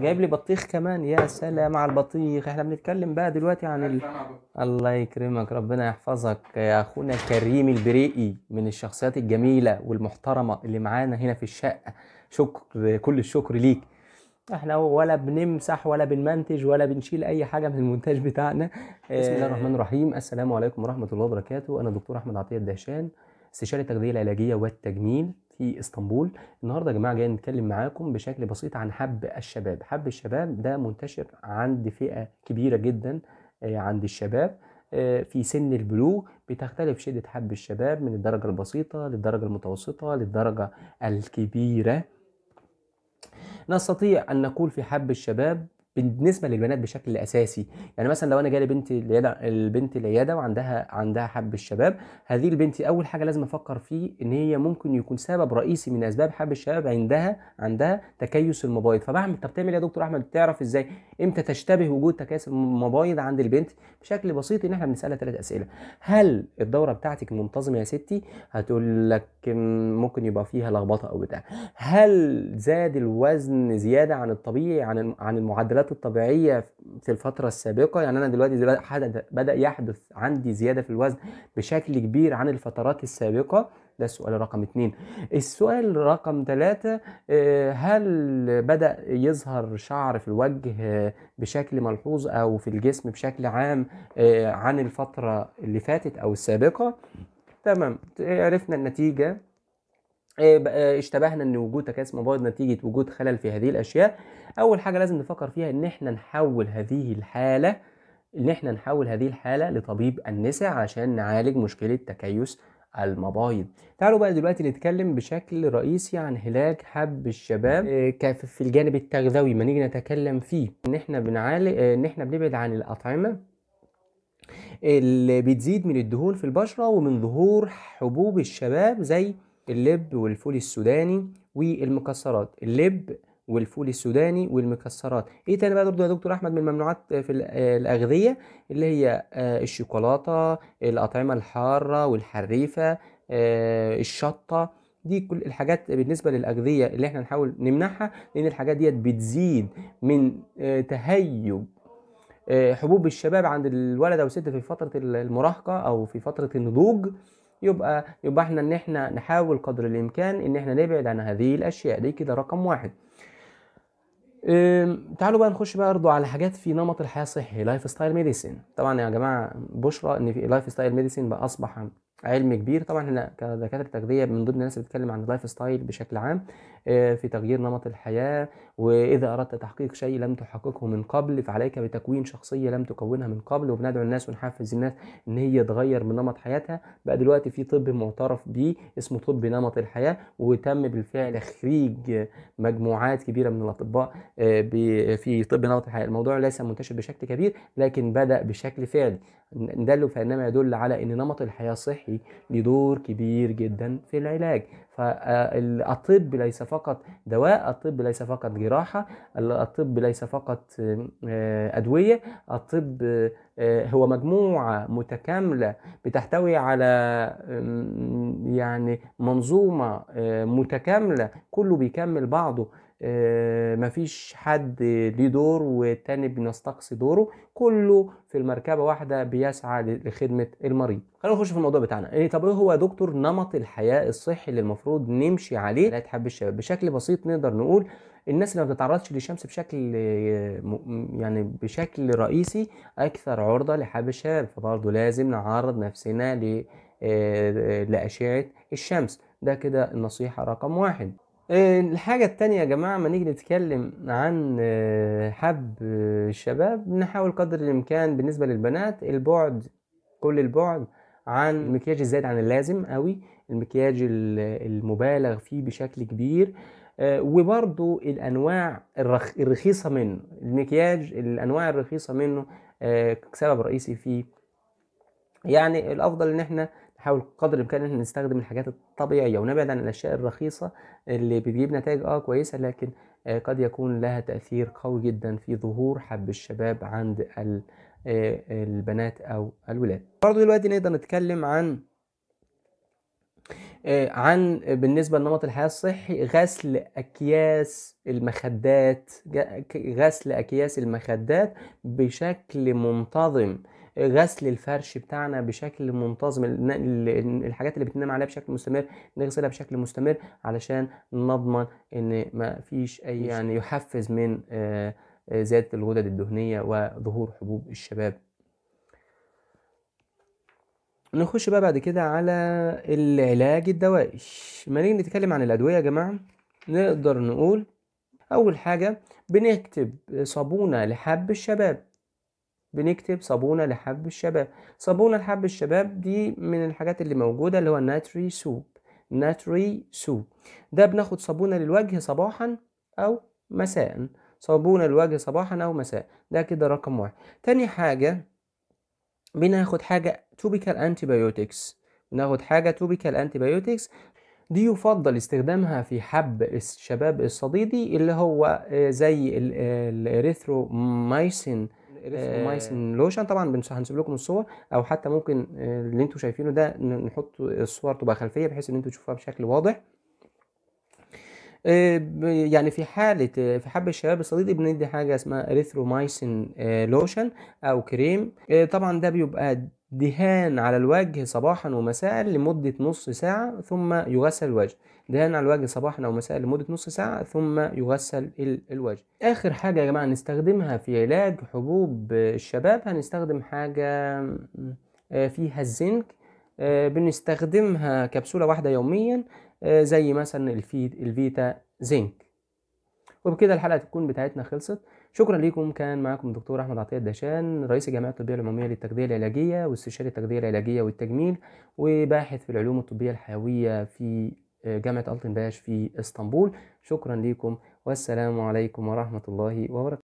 جايب لي بطيخ كمان يا سلام على البطيخ احنا بنتكلم بقى دلوقتي عن ال... الله يكرمك ربنا يحفظك يا اخونا كريم البريقي من الشخصيات الجميله والمحترمه اللي معانا هنا في الشقه شكر كل الشكر ليك احنا ولا بنمسح ولا بنمنتج ولا بنشيل اي حاجه من المونتاج بتاعنا بسم الله آه، الرحمن الرحيم السلام عليكم ورحمه الله وبركاته انا دكتور احمد عطيه الدهشان استشاري التغذيه العلاجيه والتجميل في اسطنبول النهارده يا جماعه جاي نتكلم معاكم بشكل بسيط عن حب الشباب حب الشباب ده منتشر عند فئه كبيره جدا آه، عند الشباب آه، في سن البلوغ بتختلف شدة حب الشباب من الدرجة البسيطة للدرجة المتوسطة للدرجة الكبيرة نستطيع أن نقول في حب الشباب بالنسبه للبنات بشكل اساسي يعني مثلا لو انا جالي بنت العياده البنت العياده وعندها عندها حب الشباب هذه البنت اول حاجه لازم افكر فيه ان هي ممكن يكون سبب رئيسي من اسباب حب الشباب عندها عندها تكيس المبايض فبعمل طب تعمل إيه يا دكتور احمد بتعرف ازاي امتى تشتبه وجود تكيس المبايض عند البنت بشكل بسيط ان احنا بنسالها ثلاث اسئله هل الدوره بتاعتك منتظمه يا ستي هتقول لك ممكن يبقى فيها لخبطه او بتاع هل زاد الوزن زياده عن الطبيعي عن عن المعدلات التغيرات الطبيعيه في الفتره السابقه يعني انا دلوقتي دلوقتي بدا يحدث عندي زياده في الوزن بشكل كبير عن الفترات السابقه ده السؤال رقم اتنين السؤال رقم ثلاثة آه، هل بدأ يظهر شعر في الوجه آه، بشكل ملحوظ أو في الجسم بشكل عام آه، عن الفترة اللي فاتت أو السابقة تمام عرفنا النتيجة آه، آه، اشتبهنا ان وجود تكاسل مبايض نتيجه وجود خلل في هذه الاشياء اول حاجه لازم نفكر فيها ان احنا نحول هذه الحاله ان احنا نحول هذه الحاله لطبيب النساء عشان نعالج مشكله تكيس المبايض تعالوا بقى دلوقتي نتكلم بشكل رئيسي عن علاج حب الشباب آه، في الجانب التغذوي ما نيجي نتكلم فيه ان احنا بنعالج ان احنا بنبعد عن الاطعمه اللي بتزيد من الدهون في البشره ومن ظهور حبوب الشباب زي اللب والفول السوداني والمكسرات اللب والفول السوداني والمكسرات ايه تاني بقى برضه يا دكتور احمد من الممنوعات في الاغذيه اللي هي آه، الشوكولاته الاطعمه الحاره والحريفه آه، الشطه دي كل الحاجات بالنسبه للاغذيه اللي احنا نحاول نمنعها لان الحاجات ديت بتزيد من آه، تهيج حبوب الشباب عند الولد او الست في فتره المراهقه او في فتره النضوج يبقى يبقى احنا ان احنا نحاول قدر الامكان ان احنا نبعد عن هذه الاشياء دي كده رقم واحد تعالوا بقى نخش بقى برضه على حاجات في نمط الحياه الصحي لايف ستايل ميديسين طبعا يا جماعه بشرى ان في لايف ستايل ميديسين بقى اصبح علم كبير طبعا احنا كدكاتره تغذيه من ضمن الناس اللي بتتكلم عن اللايف ستايل بشكل عام آه، في تغيير نمط الحياه واذا اردت تحقيق شيء لم تحققه من قبل فعليك بتكوين شخصيه لم تكونها من قبل وبندعو الناس ونحفز الناس ان هي تغير من نمط حياتها بقى دلوقتي في طب معترف بيه اسمه طب نمط الحياه وتم بالفعل خريج مجموعات كبيره من الاطباء آه، في طب نمط الحياه الموضوع ليس منتشر بشكل كبير لكن بدا بشكل فعلي ده فانما يدل على ان نمط الحياه صحي الصحي ليه دور كبير جدا في العلاج فالطب ليس فقط دواء الطب ليس فقط جراحة الطب ليس فقط آه، أدوية الطب آه، هو مجموعة متكاملة بتحتوي على يعني منظومة آه، متكاملة كله بيكمل بعضه آه، مفيش حد ليه دور والتاني بنستقصي دوره كله في المركبه واحده بيسعى لخدمه المريض خلينا نخش في الموضوع بتاعنا إيه طب ايه هو يا دكتور نمط الحياه الصحي اللي المفروض نمشي عليه لا تحب الشباب بشكل بسيط نقدر نقول الناس اللي ما بتتعرضش للشمس بشكل يعني بشكل رئيسي اكثر عرضه لحب الشباب فبرضه لازم نعرض نفسنا ل آه، لاشعه الشمس ده كده النصيحه رقم واحد الحاجة التانية يا جماعة ما نيجي نتكلم عن آه، حب آه، الشباب نحاول قدر الإمكان بالنسبة للبنات البعد كل البعد عن المكياج الزايد عن اللازم قوي المكياج المبالغ فيه بشكل كبير آه، وبرضو الأنواع الرخيصة منه المكياج الأنواع الرخيصة منه سبب رئيسي فيه يعني الافضل ان احنا نحاول قدر الامكان ان احنا نستخدم الحاجات الطبيعيه ونبعد عن الاشياء الرخيصه اللي بتجيب نتائج اه كويسه لكن آه قد يكون لها تاثير قوي جدا في ظهور حب الشباب عند ال آه البنات او الولاد برضو دلوقتي نقدر نتكلم عن آه عن بالنسبة لنمط الحياة الصحي غسل أكياس المخدات غسل أكياس المخدات بشكل منتظم غسل الفرش بتاعنا بشكل منتظم الحاجات اللي بتنام عليها بشكل مستمر نغسلها بشكل مستمر علشان نضمن ان ما فيش اي يعني يحفز من آه، آه، زياده الغدد الدهنيه وظهور حبوب الشباب نخش بقى بعد كده على العلاج الدوائي لما نيجي نتكلم عن الادويه يا جماعه نقدر نقول اول حاجه بنكتب صابونه لحب الشباب بنكتب صابونة لحب الشباب صابونة لحب الشباب دي من الحاجات اللي موجودة اللي هو ناتري سوب ناتري سوب ده بناخد صابونة للوجه صباحا أو مساء صابونة للوجه صباحا أو مساء ده كده رقم واحد تاني حاجة بناخد حاجة توبيكال انتيبيوتكس بناخد حاجة توبيكال انتيبيوتكس دي يفضل استخدامها في حب الشباب الصديدي اللي هو آه، زي الاريثرومايسين آه، ايريثرومايسين آه، لوشن طبعا هنسيب لكم الصور او حتى ممكن آه، اللي انتم شايفينه ده نحط الصور تبقى خلفيه بحيث ان انتم تشوفوها بشكل واضح آه، يعني في حالة في حب الشباب الصديد بندي حاجة اسمها اريثرومايسين لوشن او كريم طبعا ده بيبقى دهان على الوجه صباحا ومساء لمدة نص ساعة ثم يغسل الوجه دهان على الوجه صباحا أو مساء لمدة نص ساعة ثم يغسل الوجه آخر حاجة يا جماعة هنستخدمها في علاج حبوب الشباب هنستخدم حاجة آه، فيها الزنك آه، بنستخدمها كبسولة واحدة يوميا آه، زي مثلا الفيتا زنك وبكده الحلقة تكون بتاعتنا خلصت شكرا ليكم كان معاكم الدكتور احمد عطيه الدشان رئيس الجامعه الطبيه العموميه للتغذيه العلاجيه واستشاري التغذيه العلاجيه والتجميل وباحث في العلوم الطبيه الحيويه في آه، جامعه الطن باش في اسطنبول شكرا ليكم والسلام عليكم ورحمه الله وبركاته